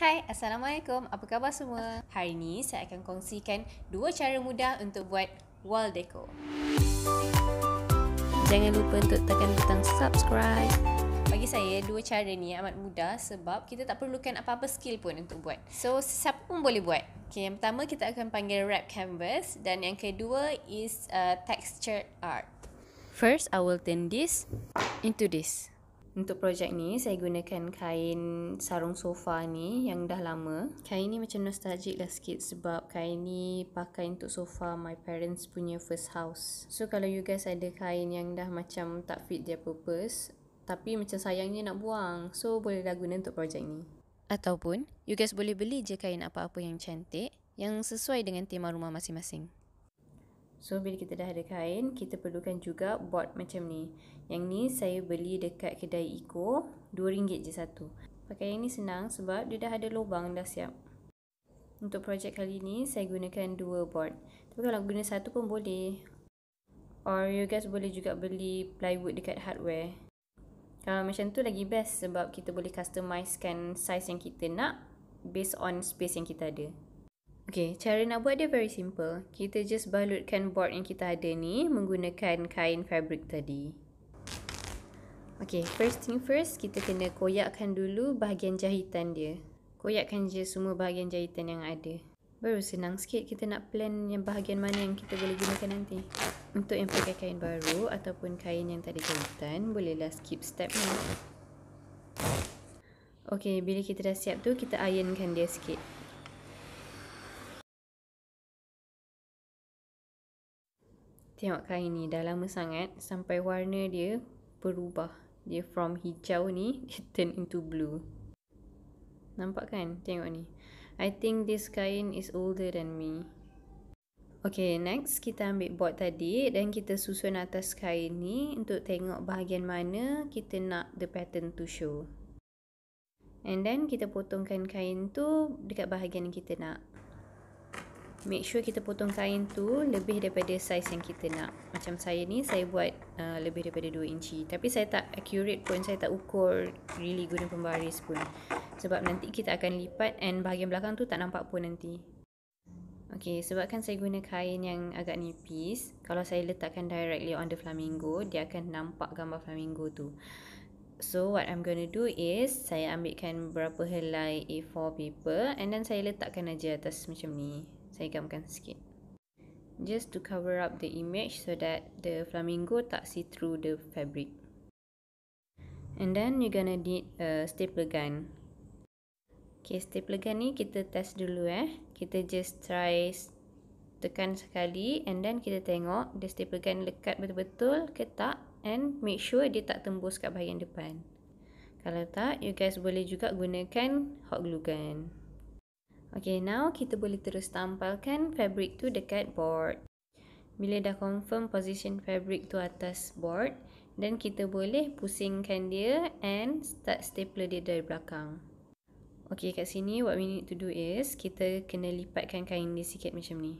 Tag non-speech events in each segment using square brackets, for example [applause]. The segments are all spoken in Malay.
Hai, Assalamualaikum. Apa khabar semua? Hari ini saya akan kongsikan dua cara mudah untuk buat wall decor. Jangan lupa untuk tekan butang subscribe. Bagi saya, dua cara ni amat mudah sebab kita tak perlukan apa-apa skill pun untuk buat. So, siapa pun boleh buat. Okay, yang pertama kita akan panggil wrap canvas dan yang kedua is uh, textured art. First, I will turn this into this. Untuk projek ni, saya gunakan kain sarung sofa ni yang dah lama. Kain ni macam nostalgic lah sikit sebab kain ni pakai untuk sofa my parents punya first house. So kalau you guys ada kain yang dah macam tak fit their purpose tapi macam sayangnya nak buang. So boleh dah guna untuk projek ni. Ataupun, you guys boleh beli je kain apa-apa yang cantik yang sesuai dengan tema rumah masing-masing. So bila kita dah ada kain, kita perlukan juga board macam ni. Yang ni saya beli dekat kedai Eco, RM2 je satu. Pakai yang ni senang sebab dia dah ada lubang dah siap. Untuk projek kali ni, saya gunakan dua board. Tapi kalau guna satu pun boleh. Or you guys boleh juga beli plywood dekat hardware. Kalau macam tu lagi best sebab kita boleh customize kan size yang kita nak based on space yang kita ada. Okay, cara nak buat dia very simple. Kita just balutkan board yang kita ada ni menggunakan kain fabric tadi. Okay, first thing first, kita kena koyakkan dulu bahagian jahitan dia. Koyakkan je semua bahagian jahitan yang ada. Baru senang sikit kita nak plan yang bahagian mana yang kita boleh gunakan nanti. Untuk yang pakai kain baru ataupun kain yang tak ada jahitan, bolehlah skip step ni. Okay, bila kita dah siap tu, kita ironkan dia sikit. Tengok kain ni dah lama sangat sampai warna dia berubah. Dia from hijau ni [laughs] dia turn into blue. Nampak kan? Tengok ni. I think this kain is older than me. Okay, next kita ambil board tadi dan kita susun atas kain ni untuk tengok bahagian mana kita nak the pattern to show. And then kita potongkan kain tu dekat bahagian yang kita nak make sure kita potong kain tu lebih daripada saiz yang kita nak macam saya ni saya buat uh, lebih daripada 2 inci tapi saya tak accurate pun saya tak ukur really guna pembaris pun sebab nanti kita akan lipat and bahagian belakang tu tak nampak pun nanti Okay, sebab kan saya guna kain yang agak nipis kalau saya letakkan directly on the flamingo dia akan nampak gambar flamingo tu So what I'm going to do is saya ambilkan beberapa helai A4 paper and then saya letakkan aja atas macam ni saya gamkan sikit just to cover up the image so that the flamingo tak see through the fabric and then you're gonna need a staple gun Okay, staple gun ni kita test dulu eh. Kita just try tekan sekali and then kita tengok the staple gun lekat betul-betul ke tak and make sure dia tak tembus kat bahagian depan. Kalau tak, you guys boleh juga gunakan hot glue gun. Okay, now kita boleh terus tampalkan fabric tu dekat board. Bila dah confirm position fabric tu atas board, dan kita boleh pusingkan dia and start stapler dia dari belakang. Okay, kat sini what we need to do is kita kena lipatkan kain dia sikit macam ni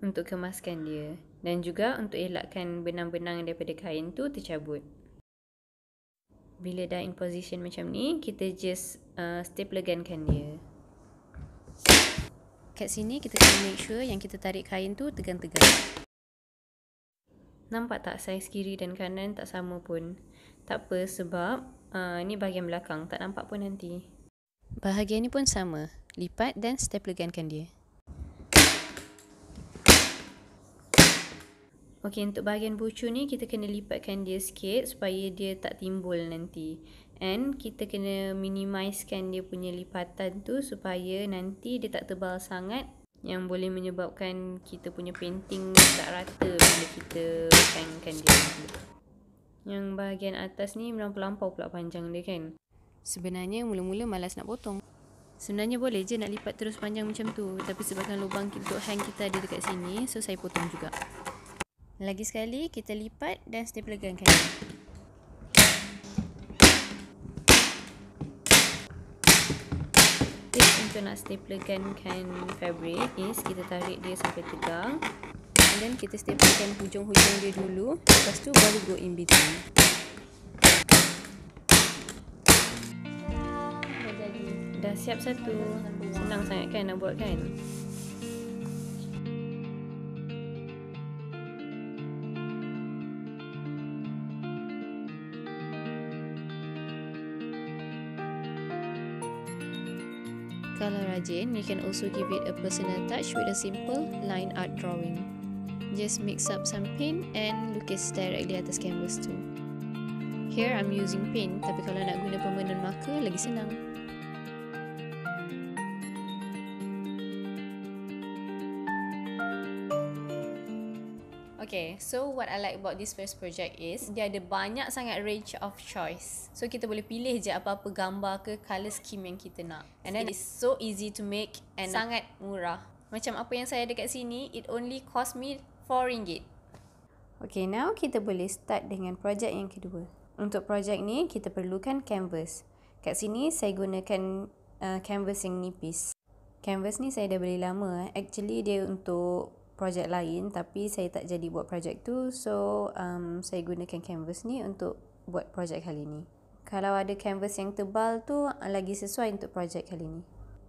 untuk kemaskan dia dan juga untuk elakkan benang-benang daripada kain tu tercabut. Bila dah in position macam ni, kita just uh, staplergankan dia kat sini kita kena make sure yang kita tarik kain tu tegang-tegang. Nampak tak saiz kiri dan kanan tak sama pun. Tak apa sebab uh, ni bahagian belakang tak nampak pun nanti. Bahagian ni pun sama. Lipat dan staplegankan dia. Okey untuk bahagian bucu ni kita kena lipatkan dia sikit supaya dia tak timbul nanti and kita kena minimiskan dia punya lipatan tu supaya nanti dia tak tebal sangat yang boleh menyebabkan kita punya painting tak rata bila kita tangkan dia nanti. Yang bahagian atas ni memang pelampau pula panjang dia kan. Sebenarnya mula-mula malas nak potong. Sebenarnya boleh je nak lipat terus panjang macam tu. Tapi sebabkan lubang untuk hang kita ada dekat sini, so saya potong juga. Lagi sekali, kita lipat dan setiap gun kita nak staplekan kain fabric is kita tarik dia sampai tegang and then kita staplekan hujung-hujung dia dulu lepas tu baru go in between dah siap satu senang sangat kan nak buat kan kalau rajin, you can also give it a personal touch with a simple line art drawing. Just mix up some paint and lukis directly atas canvas tu. Here I'm using paint, tapi kalau nak guna permanent marker, lagi senang. So what I like about this first project is dia ada banyak sangat range of choice. So kita boleh pilih je apa-apa gambar ke colour scheme yang kita nak. And then it's so easy to make and sangat murah. Macam apa yang saya ada kat sini, it only cost me RM4. Okay, now kita boleh start dengan projek yang kedua. Untuk projek ni, kita perlukan canvas. Kat sini, saya gunakan uh, canvas yang nipis. Canvas ni saya dah beli lama. Actually, dia untuk projek lain tapi saya tak jadi buat projek tu so um, saya gunakan canvas ni untuk buat projek kali ni kalau ada canvas yang tebal tu lagi sesuai untuk projek kali ni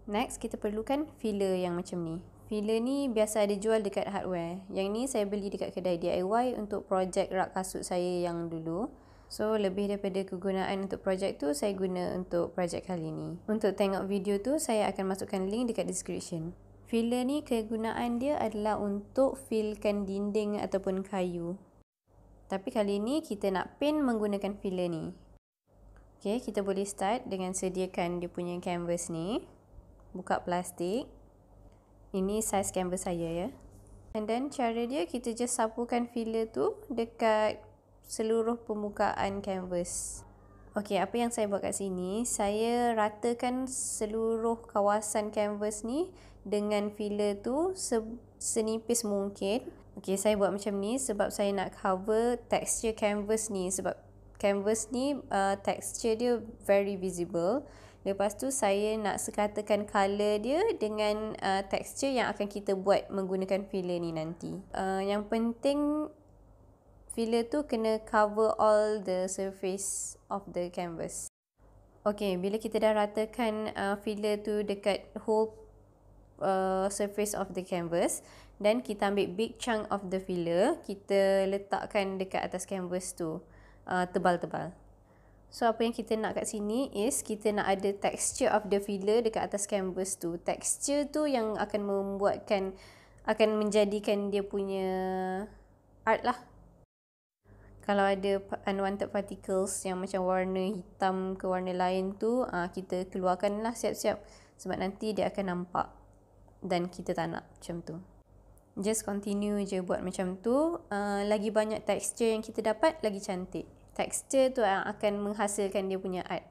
next kita perlukan filler yang macam ni filler ni biasa ada jual dekat hardware yang ni saya beli dekat kedai DIY untuk projek rak kasut saya yang dulu So lebih daripada kegunaan untuk projek tu saya guna untuk projek kali ni. Untuk tengok video tu saya akan masukkan link dekat description. Filler ni kegunaan dia adalah untuk fillkan dinding ataupun kayu. Tapi kali ni kita nak paint menggunakan filler ni. Okay, kita boleh start dengan sediakan dia punya canvas ni. Buka plastik. Ini saiz canvas saya ya. And then cara dia kita just sapukan filler tu dekat seluruh permukaan canvas. Okey, apa yang saya buat kat sini, saya ratakan seluruh kawasan canvas ni dengan filler tu se- senipis mungkin. Okey, saya buat macam ni sebab saya nak cover texture canvas ni sebab canvas ni uh, texture dia very visible. Lepas tu saya nak sekatakan color dia dengan uh, texture yang akan kita buat menggunakan filler ni nanti. Uh, yang penting filler tu kena cover all the surface of the canvas. Okey, bila kita dah ratakan uh, filler tu dekat whole uh, surface of the canvas then kita ambil big chunk of the filler kita letakkan dekat atas canvas tu uh, tebal-tebal uh, So apa yang kita nak kat sini is kita nak ada texture of the filler dekat atas canvas tu. Texture tu yang akan membuatkan akan menjadikan dia punya art lah. Kalau ada unwanted particles yang macam warna hitam ke warna lain tu, ah kita keluarkanlah siap-siap sebab nanti dia akan nampak dan kita tak nak macam tu. Just continue je buat macam tu. Uh, lagi banyak tekstur yang kita dapat, lagi cantik. tekstur tu akan menghasilkan dia punya art.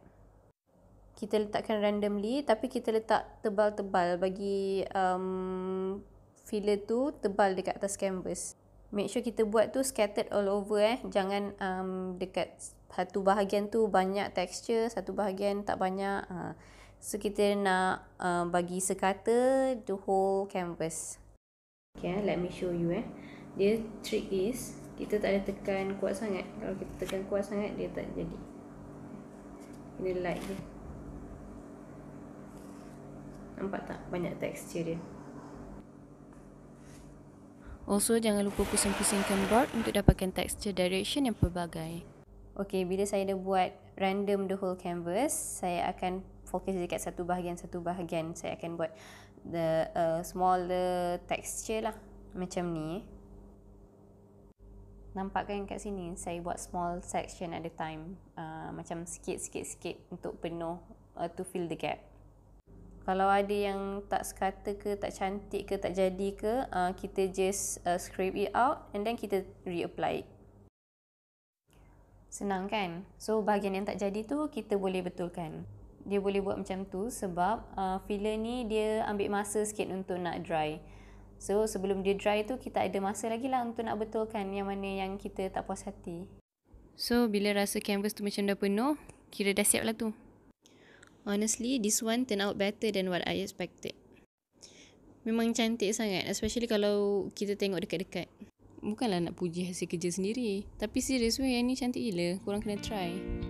Kita letakkan randomly tapi kita letak tebal-tebal bagi um, filler tu tebal dekat atas canvas. Make sure kita buat tu scattered all over eh. Jangan um, dekat satu bahagian tu banyak texture, satu bahagian tak banyak. Uh. So kita nak uh, bagi sekata the whole canvas. Okay, eh, let me show you eh. Dia trick is kita tak ada tekan kuat sangat. Kalau kita tekan kuat sangat dia tak jadi. Ini light je. Nampak tak banyak texture dia. Also jangan lupa pusing-pusingkan board untuk dapatkan texture direction yang pelbagai. Okay, bila saya dah buat random the whole canvas, saya akan fokus dekat satu bahagian satu bahagian saya akan buat the uh, smaller texture lah macam ni nampak kan kat sini saya buat small section at the time uh, macam sikit sikit sikit untuk penuh uh, to fill the gap kalau ada yang tak sekata ke, tak cantik ke, tak jadi ke, uh, kita just uh, scrape it out and then kita reapply it. Senang kan? So, bahagian yang tak jadi tu kita boleh betulkan dia boleh buat macam tu sebab uh, filler ni dia ambil masa sikit untuk nak dry. So sebelum dia dry tu kita ada masa lagi lah untuk nak betulkan yang mana yang kita tak puas hati. So bila rasa canvas tu macam dah penuh, kira dah siap lah tu. Honestly, this one turn out better than what I expected. Memang cantik sangat, especially kalau kita tengok dekat-dekat. Bukanlah nak puji hasil kerja sendiri. Tapi seriously, yang ni cantik gila. Korang kena try. Hmm.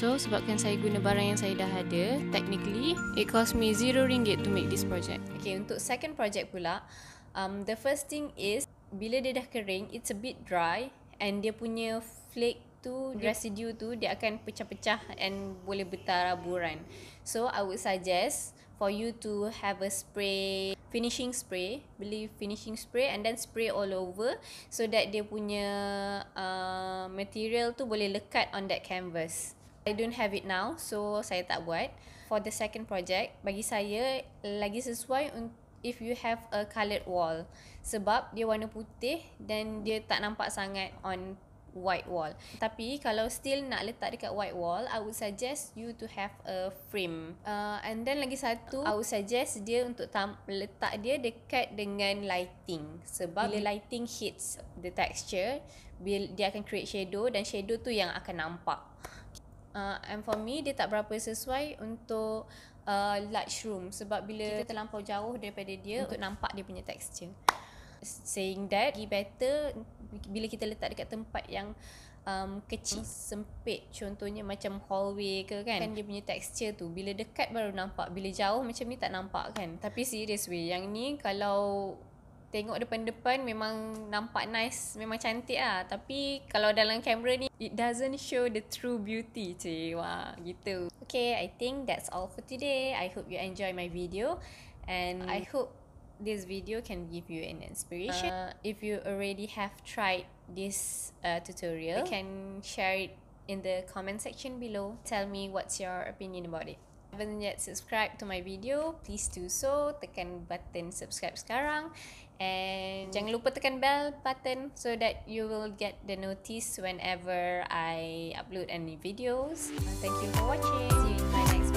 So sebabkan saya guna barang yang saya dah ada Technically it cost me zero ringgit to make this project Okay untuk second project pula um, The first thing is Bila dia dah kering it's a bit dry And dia punya flake tu dia, Residue tu dia akan pecah-pecah And boleh bertaraburan So I would suggest For you to have a spray Finishing spray Beli finishing spray And then spray all over So that dia punya uh, Material tu boleh lekat on that canvas I don't have it now so saya tak buat for the second project bagi saya lagi sesuai if you have a colored wall sebab dia warna putih dan dia tak nampak sangat on white wall tapi kalau still nak letak dekat white wall I would suggest you to have a frame uh, and then lagi satu I would suggest dia untuk tam- letak dia dekat dengan lighting sebab bila lighting hits the texture bila dia akan create shadow dan shadow tu yang akan nampak uh, and for me dia tak berapa sesuai untuk uh, large room sebab bila kita terlampau jauh daripada dia untuk nampak dia punya texture saying that be better bila kita letak dekat tempat yang um, kecil sempit contohnya macam hallway ke kan kan dia punya texture tu bila dekat baru nampak bila jauh macam ni tak nampak kan tapi serious way yang ni kalau Tengok depan-depan memang nampak nice, memang cantik lah. Tapi kalau dalam kamera ni, it doesn't show the true beauty je. Wah, gitu. Okay, I think that's all for today. I hope you enjoy my video. And I hope this video can give you an inspiration. Uh, if you already have tried this uh, tutorial, you can share it in the comment section below. Tell me what's your opinion about it. Haven't yet subscribed to my video? Please do so. Tekan button subscribe sekarang. And jangan lupa tekan bell button so that you will get the notice whenever I upload any videos. Thank you for watching. See you in my next